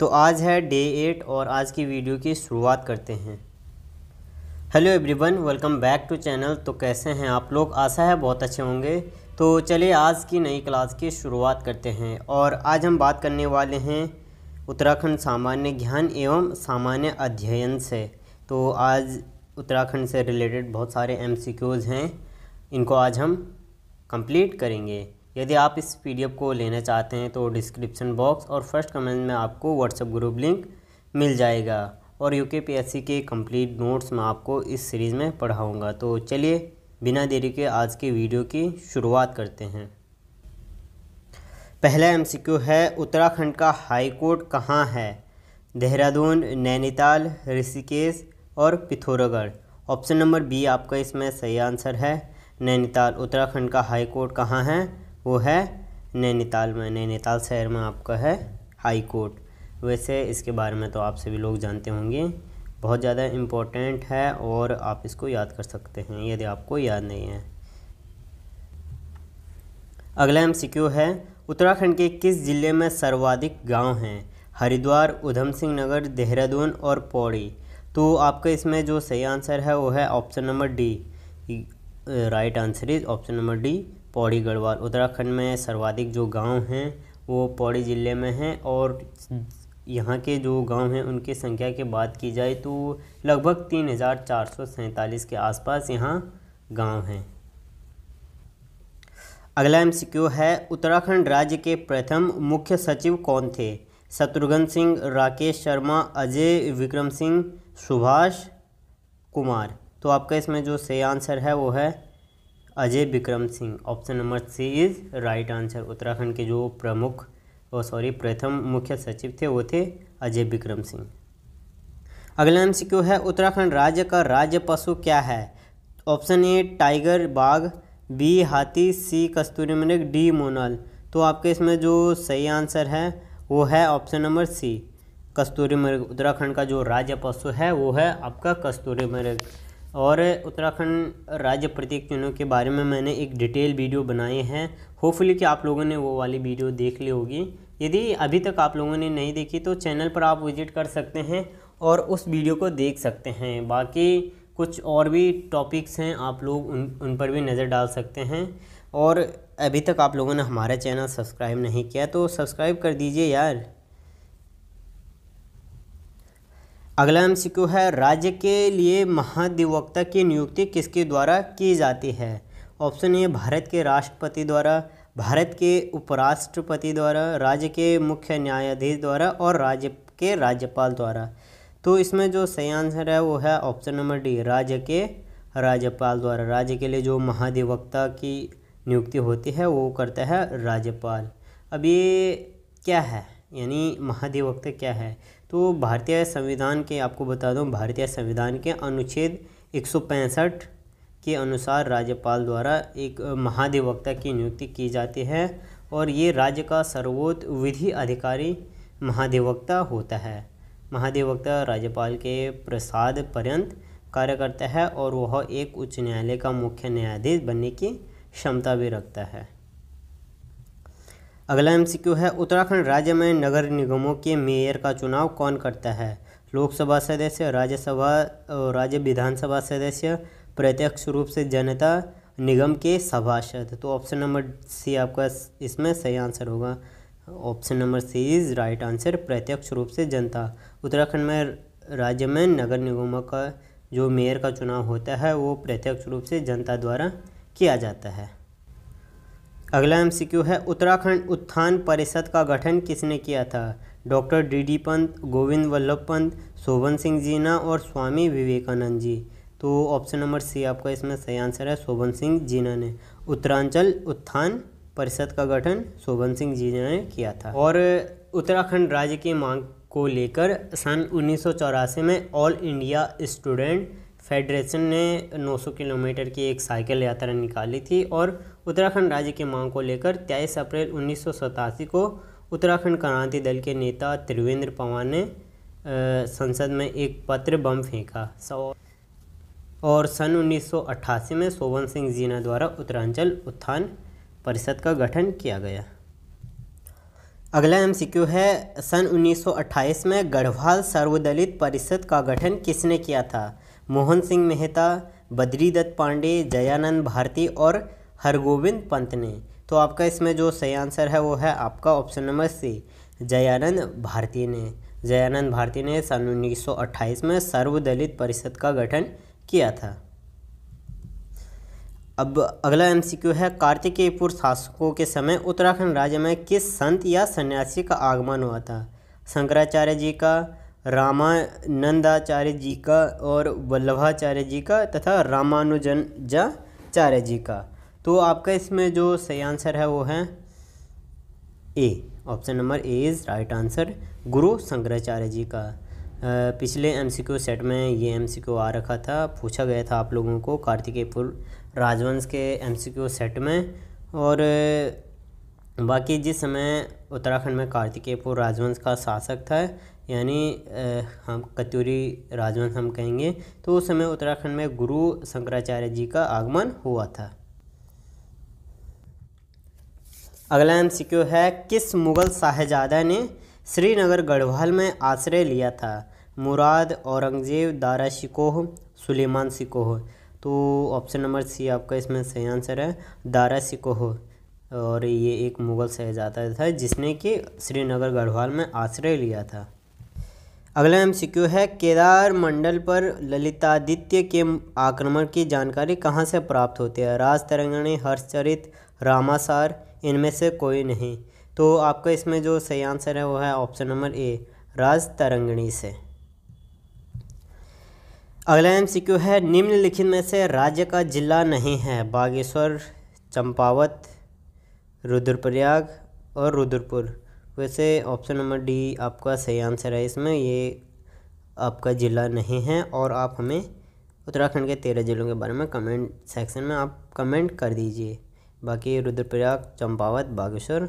तो आज है डे एट और आज की वीडियो की शुरुआत करते हैं hello everyone welcome back to channel तो कैसे हैं आप लोग आशा है बहुत अच्छे होंगे तो चलिए आज की नई क्लास की शुरुआत करते हैं और आज हम बात करने वाले हैं उत्तराखंड सामान्य ज्ञान एवं सामान्य अध्ययन से तो आज उत्तराखंड से रिलेटेड बहुत सारे एम हैं इनको आज हम कंप्लीट करेंगे यदि आप इस पीडीएफ को लेना चाहते हैं तो डिस्क्रिप्शन बॉक्स और फर्स्ट कमेंट में आपको व्हाट्सएप ग्रुप लिंक मिल जाएगा और यू के के कंप्लीट नोट्स मैं आपको इस सीरीज़ में पढ़ाऊँगा तो चलिए बिना देरी के आज के वीडियो की शुरुआत करते हैं पहला एम है उत्तराखंड का हाई कोर्ट कहाँ है देहरादून नैनीताल ऋषिकेश और पिथौरागढ़ ऑप्शन नंबर बी आपका इसमें सही आंसर है नैनीताल उत्तराखंड का हाई कोर्ट कहाँ है वो है नैनीताल में नैनीताल शहर में आपका है हाई कोर्ट वैसे इसके बारे में तो आप सभी लोग जानते होंगे बहुत ज़्यादा इम्पोर्टेंट है और आप इसको याद कर सकते हैं यदि आपको याद नहीं है अगला एम है उत्तराखंड के किस ज़िले में सर्वाधिक गांव हैं हरिद्वार उधम सिंह नगर देहरादून और पौड़ी तो आपका इसमें जो सही आंसर है वो है option number D right answer is option number D Pauri Garhwal Uttarakhand में सर्वाधिक जो गांव हैं वो पौड़ी ज़िले में हैं और यहाँ के जो गांव हैं उनकी संख्या की बात की जाए तो लगभग तीन हज़ार चार सौ सैंतालीस के आसपास यहाँ गांव हैं अगला एम है उत्तराखंड राज्य के प्रथम मुख्य सचिव कौन थे शत्रुघ्न सिंह राकेश शर्मा अजय विक्रम सिंह सुभाष कुमार तो आपका इसमें जो सही आंसर है वो है Ajay Vikram Singh option number C is right answer Uttarakhand के जो प्रमुख और सॉरी प्रथम मुख्य सचिव थे वो थे अजय विक्रम सिंह अगला एम सी है उत्तराखंड राज्य का राज्य पशु क्या है ऑप्शन ए टाइगर बाघ बी हाथी सी कस्तूरी मृग डी मोनल तो आपके इसमें जो सही आंसर है वो है ऑप्शन नंबर सी कस्तूरी मृग उत्तराखंड का जो राज्य पशु है वो है आपका कस्तूरी मृग और उत्तराखंड राज्य प्रत्येक चुनाव के बारे में मैंने एक डिटेल वीडियो बनाए हैं होपफुली कि आप लोगों ने वो वाली वीडियो देख ली होगी यदि अभी तक आप लोगों ने नहीं देखी तो चैनल पर आप विजिट कर सकते हैं और उस वीडियो को देख सकते हैं बाकी कुछ और भी टॉपिक्स हैं आप लोग उन उन पर भी नज़र डाल सकते हैं और अभी तक आप लोगों ने हमारा चैनल सब्सक्राइब नहीं किया तो सब्सक्राइब कर दीजिए यार अगला एम है राज्य के लिए महाधिवक्ता की नियुक्ति किसके द्वारा की जाती है ऑप्शन ए भारत के राष्ट्रपति द्वारा भारत के उपराष्ट्रपति द्वारा राज्य के मुख्य न्यायाधीश द्वारा और राज्य के राज्यपाल द्वारा तो इसमें जो सही आंसर है वो है ऑप्शन नंबर डी राज्य के राज्यपाल द्वारा राज्य के लिए जो महाधिवक्ता की नियुक्ति होती है वो करता है राज्यपाल अब ये क्या है यानी महाधिवक्ता क्या है तो भारतीय संविधान के आपको बता दूं भारतीय संविधान के अनुच्छेद एक के अनुसार राज्यपाल द्वारा एक महाधिवक्ता की नियुक्ति की जाती है और ये राज्य का सर्वोच्च विधि अधिकारी महाधिवक्ता होता है महाधिवक्ता राज्यपाल के प्रसाद पर्यंत कार्य करता है और वह एक उच्च न्यायालय का मुख्य न्यायाधीश बनने की क्षमता भी रखता है अगला एमसीक्यू है उत्तराखंड राज्य में नगर निगमों के मेयर का चुनाव कौन करता है लोकसभा सदस्य राज्यसभा राज्य विधानसभा सदस्य प्रत्यक्ष रूप से जनता निगम के सभासद तो ऑप्शन नंबर सी आपका इसमें सही आंसर होगा option number C is right answer प्रत्यक्ष रूप से जनता उत्तराखंड में राज्य में नगर निगमों का जो मेयर का चुनाव होता है वो प्रत्यक्ष रूप से जनता द्वारा किया जाता है अगला एमसीक्यू है उत्तराखंड उत्थान परिषद का गठन किसने किया था doctor D D Pant Govind Vallabh Pant Shobhan Singh Jeena और स्वामी विवेकानंद जी तो ऑप्शन नंबर सी आपका इसमें सही आंसर है शोभन सिंह जीना ने उत्तरांचल उत्थान परिषद का गठन शोभन सिंह जीना ने किया था और उत्तराखंड राज्य की मांग को लेकर सन उन्नीस में ऑल इंडिया स्टूडेंट फेडरेशन ने 900 किलोमीटर की एक साइकिल यात्रा निकाली थी और उत्तराखंड राज्य की मांग को लेकर तेईस अप्रैल उन्नीस को उत्तराखंड क्रांति दल के नेता त्रिवेंद्र पवार ने संसद में एक पत्र बम फेंका और सन 1988 में शोभन सिंह जीना द्वारा उत्तरांचल उत्थान परिषद का गठन किया गया अगला एमसीक्यू है सन 1928 में गढ़वाल सर्वदलित परिषद का गठन किसने किया था मोहन सिंह मेहता बद्री दत्त पांडे जयानंद भारती और हरगोविंद पंत ने तो आपका इसमें जो सही आंसर है वो है आपका option number C Jayanand Bharati ने जयानंद भारती ने सन उन्नीस में सर्वदलित परिषद का गठन किया था अब अगला एमसीक्यू है कार्तिकेयपुर शासकों के समय उत्तराखंड राज्य में किस संत या सन्यासी का आगमन हुआ था शंकराचार्य जी का रामानंदाचार्य जी का और वल्लभाचार्य जी का तथा रामानुजन जाचार्य जी का तो आपका इसमें जो सही आंसर है वो है A option number A is right answer Guru Shankaracharya जी का पिछले एमसीक्यू सेट में ये एमसीक्यू आ रखा था पूछा गया था आप लोगों को कार्तिकेय राजवंश के एमसीक्यू सेट में और बाकी जिस समय उत्तराखंड में कार्तिकेय राजवंश का शासक था यानी हम कत्यूरी राजवंश हम कहेंगे तो उस समय उत्तराखंड में गुरु शंकराचार्य जी का आगमन हुआ था अगला एम है किस मुग़ल शाहजादा ने श्रीनगर गढ़वाल में आश्रय लिया था मुराद औरंगजेब दारा शिकोह सुलेमान सिकोह तो ऑप्शन नंबर सी आपका इसमें सही आंसर है दारा सिकोह और ये एक मुग़ल शहजादा था जिसने कि श्रीनगर गढ़वाल में आश्रय लिया था अगला एम है केदार मंडल पर ललितादित्य के आक्रमण की जानकारी कहाँ से प्राप्त होती है राज तरंगणी हर्षचरित रामासार इनमें से कोई नहीं तो आपका इसमें जो सही आंसर है वो है ऑप्शन नंबर ए राज तरंगणी से अगला एम है निम्नलिखित में से राज्य का जिला नहीं है बागेश्वर चंपावत रुद्रप्रयाग और रुद्रपुर वैसे ऑप्शन नंबर डी आपका सही आंसर है इसमें ये आपका ज़िला नहीं है और आप हमें उत्तराखंड के तेरह ज़िलों के बारे में कमेंट सेक्शन में आप कमेंट कर दीजिए बाकी रुद्रप्रयाग चंपावत बागेश्वर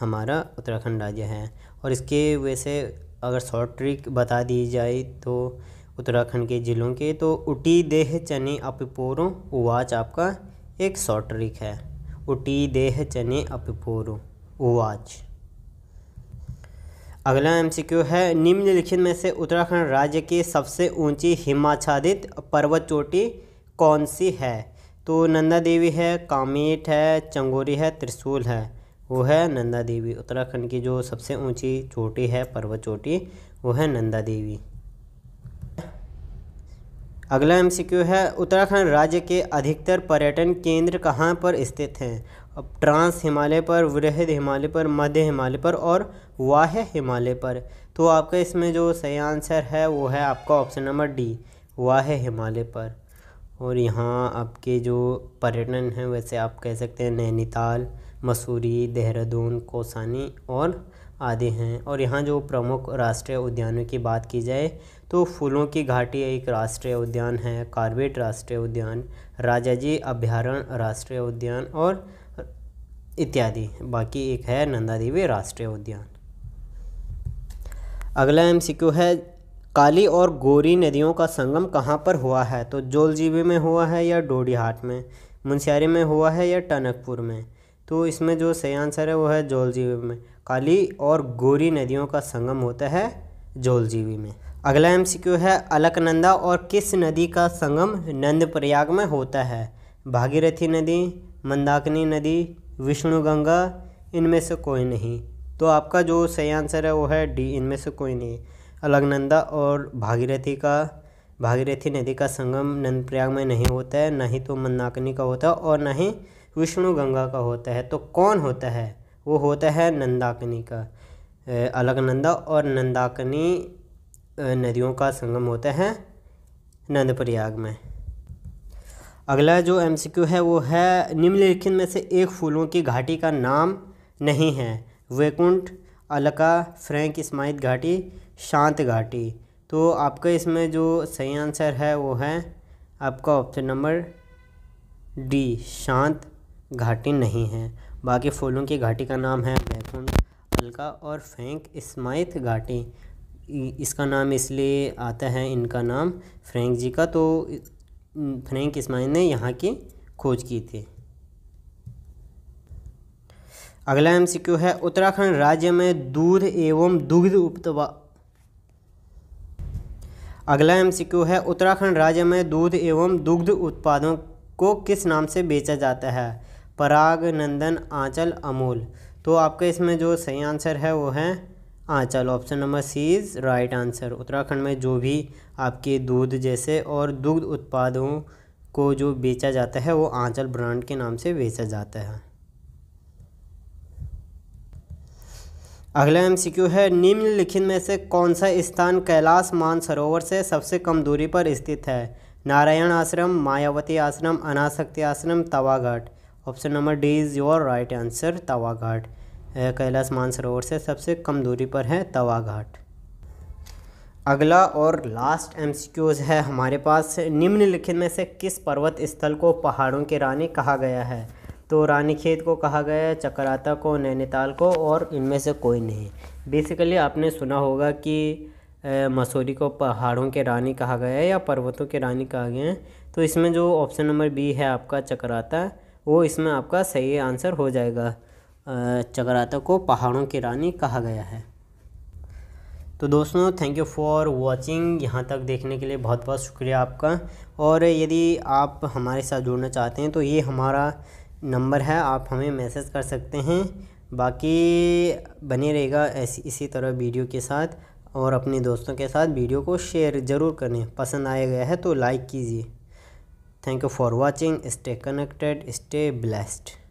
हमारा उत्तराखंड राज्य है और इसके वैसे अगर शॉर्ट ट्रिक बता दी जाए तो उत्तराखंड के ज़िलों के तो उटी देह चने अपिपोरो उवाच आपका एक शॉर्ट ट्रिक है उटी देह चने अपिपोरो उवाच अगला एमसीक्यू है निम्नलिखित में से उत्तराखंड राज्य की सबसे ऊंची हिमाच्छादित पर्वत चोटी कौन सी है तो नंदा देवी है कामेट है चंगोरी है त्रिशूल है वो है नंदा देवी उत्तराखंड की जो सबसे ऊंची चोटी है पर्वत चोटी वो है नंदा देवी अगला एमसीक्यू है उत्तराखंड राज्य के अधिकतर पर्यटन केंद्र कहाँ पर स्थित हैं अब ट्रांस हिमालय पर वृहद हिमालय पर मध्य हिमालय पर और हुआ है हिमालय पर तो आपका इसमें जो सही आंसर है वो है आपका ऑप्शन नंबर डी हुआ है हिमालय पर और यहाँ आपके जो पर्यटन हैं वैसे आप कह सकते हैं नैनीताल मसूरी देहरादून कोसानी और आदि हैं और यहाँ जो प्रमुख राष्ट्रीय उद्यानों की बात की जाए तो फूलों की घाटी एक राष्ट्रीय उद्यान है कार्बेट राष्ट्रीय उद्यान राजा जी अभ्यारण्य राष्ट्रीय उद्यान और इत्यादि बाकी एक है नंदा देवी राष्ट्रीय उद्यान अगला एम है काली और गोरी नदियों का संगम कहाँ पर हुआ है तो जोलजीबी में हुआ है या डोडीहाट में मुंशियारी में हुआ है या टनकपुर में तो इसमें जो सही आंसर है वो है जोलजीबी में काली और गोरी नदियों का संगम होता है जोलजीबी में अगला एम है अलकनंदा और किस नदी का संगम नंदप्रयाग में होता है भागीरथी नदी मंदाकिनी नदी विष्णुगंगा इनमें से कोई नहीं तो आपका जो सही आंसर है वो है डी इनमें से कोई नहीं अलगनंदा और भागीरथी का भागीरथी नदी का संगम नंदप्रयाग में नहीं होता है ना ही तो मंदाकिनी का होता है और ना ही विष्णु गंगा का होता है तो कौन होता है वो होता है नंदाकनी का अलगनंदा और नंदाकनी नदियों का संगम होता है नंदप्रयाग में अगला जो एमसीक्यू है वो है निम्नलिखित में से एक फूलों की घाटी का नाम नहीं है वैकुंठ अलका फ्रैंक इस्माइल घाटी शांत घाटी तो आपका इसमें जो सही आंसर है वो है आपका ऑप्शन नंबर डी शांत घाटी नहीं है बाकी फूलों की घाटी का नाम है वैकुंठ अलका और फ्रेंक इस्माइल घाटी इसका नाम इसलिए आता है इनका नाम फ्रेंक जी का तो फ्रेंक इस्माइल ने यहाँ की खोज की थी अगला एम है उत्तराखंड राज्य में दूध एवं दुग्ध उत्पाद अगला एम है उत्तराखंड राज्य में दूध एवं दुग्ध उत्पादों को किस नाम से बेचा जाता है पराग नंदन आंचल अमूल तो आपका इसमें जो सही आंसर है वो है Anchal option number C is right answer Uttarakhand में जो भी आपके दूध जैसे और दुग्ध उत्पादों को जो बेचा जाता है वो आंचल ब्रांड के नाम से बेचा जाता है अगला एमसीक्यू है निम्नलिखित में से कौन सा स्थान कैलाश मानसरोवर से सबसे कम दूरी पर स्थित है नारायण आश्रम मायावती आश्रम अनाशक्ति आश्रम तवाघाट option number D is your right answer तवाघाट Kailash Mansarovar से सबसे कम दूरी पर है तवाघाट अगला और लास्ट एम है हमारे पास निम्नलिखित में से किस पर्वत स्थल को पहाड़ों की रानी कहा गया है तो रानीखेत को कहा गया है चक्राता को नैनीताल को और इनमें से कोई नहीं बेसिकली आपने सुना होगा कि मसूरी को पहाड़ों के रानी कहा गया है या पर्वतों के रानी कहा गया है तो इसमें जो ऑप्शन नंबर बी है आपका चक्राता वो इसमें आपका सही आंसर हो जाएगा चक्राता को पहाड़ों की रानी कहा गया है तो दोस्तों थैंक यू फॉर वाचिंग यहाँ तक देखने के लिए बहुत बहुत शुक्रिया आपका और यदि आप हमारे साथ जुड़ना चाहते हैं तो ये हमारा नंबर है आप हमें मैसेज कर सकते हैं बाकी बने रहेगा ऐसी इसी तरह वीडियो के साथ और अपने दोस्तों के साथ वीडियो को शेयर ज़रूर करें पसंद आया गया है तो लाइक कीजिए thank you for watching stay connected stay blessed